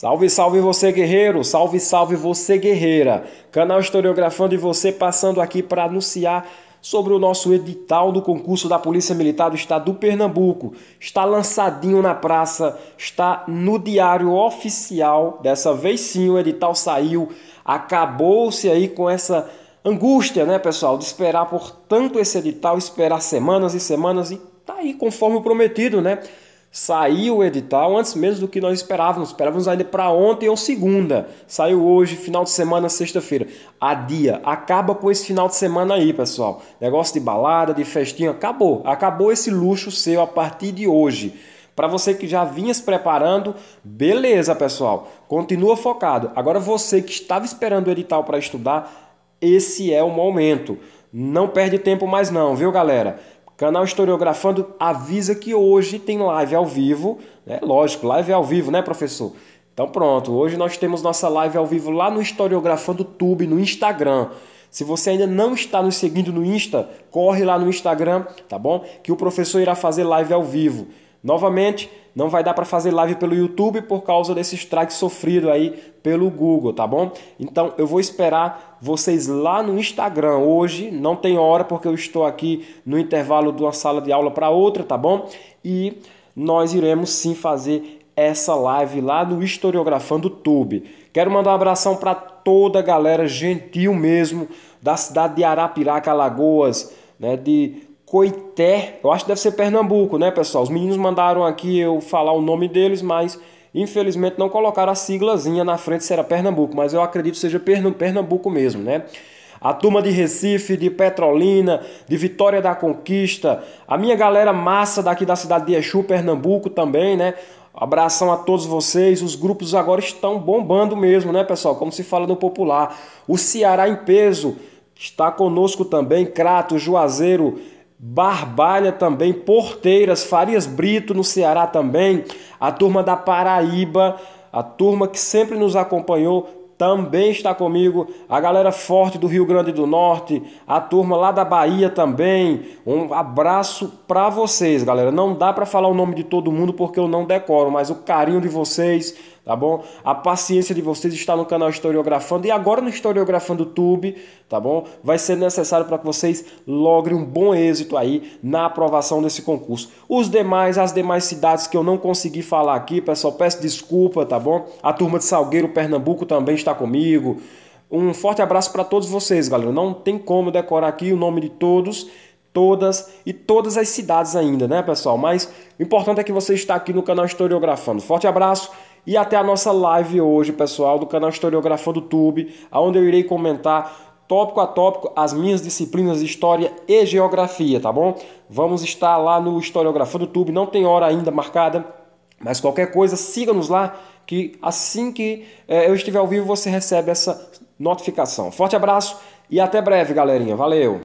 Salve, salve você guerreiro, salve, salve você guerreira. Canal Historiografando e você passando aqui para anunciar sobre o nosso edital do concurso da Polícia Militar do Estado do Pernambuco. Está lançadinho na praça, está no diário oficial. Dessa vez sim o edital saiu. Acabou-se aí com essa angústia, né, pessoal, de esperar por tanto esse edital, esperar semanas e semanas e tá aí conforme prometido, né? Saiu o edital antes mesmo do que nós esperávamos. Esperávamos ainda para ontem ou segunda. Saiu hoje, final de semana, sexta-feira. A dia. Acaba com esse final de semana aí, pessoal. Negócio de balada, de festinha. Acabou. Acabou esse luxo seu a partir de hoje. Para você que já vinha se preparando, beleza, pessoal. Continua focado. Agora você que estava esperando o edital para estudar, esse é o momento. Não perde tempo mais não, viu, galera? Canal Historiografando avisa que hoje tem live ao vivo, né? Lógico, live ao vivo, né, professor? Então pronto, hoje nós temos nossa live ao vivo lá no Historiografando Tube, no Instagram. Se você ainda não está nos seguindo no Insta, corre lá no Instagram, tá bom? Que o professor irá fazer live ao vivo. Novamente, não vai dar para fazer live pelo YouTube por causa desse strike sofrido aí pelo Google, tá bom? Então eu vou esperar vocês lá no Instagram hoje, não tem hora porque eu estou aqui no intervalo de uma sala de aula para outra, tá bom? E nós iremos sim fazer essa live lá no Historiografando Tube. Quero mandar um abração para toda a galera gentil mesmo da cidade de Arapiraca, Alagoas, né, de Coité, eu acho que deve ser Pernambuco, né, pessoal? Os meninos mandaram aqui eu falar o nome deles, mas infelizmente não colocaram a siglazinha na frente se era Pernambuco, mas eu acredito que seja Pernambuco mesmo, né? A turma de Recife, de Petrolina, de Vitória da Conquista, a minha galera massa daqui da cidade de Exu, Pernambuco também, né? Abração a todos vocês. Os grupos agora estão bombando mesmo, né, pessoal? Como se fala no popular. O Ceará em peso está conosco também. Crato, Juazeiro, Barbalha também, Porteiras, Farias Brito no Ceará também, a turma da Paraíba, a turma que sempre nos acompanhou também está comigo, a galera forte do Rio Grande do Norte, a turma lá da Bahia também. Um abraço para vocês, galera. Não dá para falar o nome de todo mundo porque eu não decoro, mas o carinho de vocês, tá bom? A paciência de vocês está no canal Historiografando e agora no Historiografando Tube, tá bom? Vai ser necessário para que vocês logrem um bom êxito aí na aprovação desse concurso. Os demais, as demais cidades que eu não consegui falar aqui, pessoal, peço desculpa, tá bom? A turma de Salgueiro, Pernambuco também está comigo. Um forte abraço para todos vocês, galera. Não tem como decorar aqui o nome de todos todas e todas as cidades ainda, né, pessoal? Mas o importante é que você está aqui no canal Historiografando. Forte abraço e até a nossa live hoje, pessoal, do canal Historiografando Tube, onde eu irei comentar tópico a tópico as minhas disciplinas de História e Geografia, tá bom? Vamos estar lá no Historiografando Tube, não tem hora ainda marcada, mas qualquer coisa, siga-nos lá, que assim que eh, eu estiver ao vivo você recebe essa notificação. Forte abraço e até breve, galerinha. Valeu!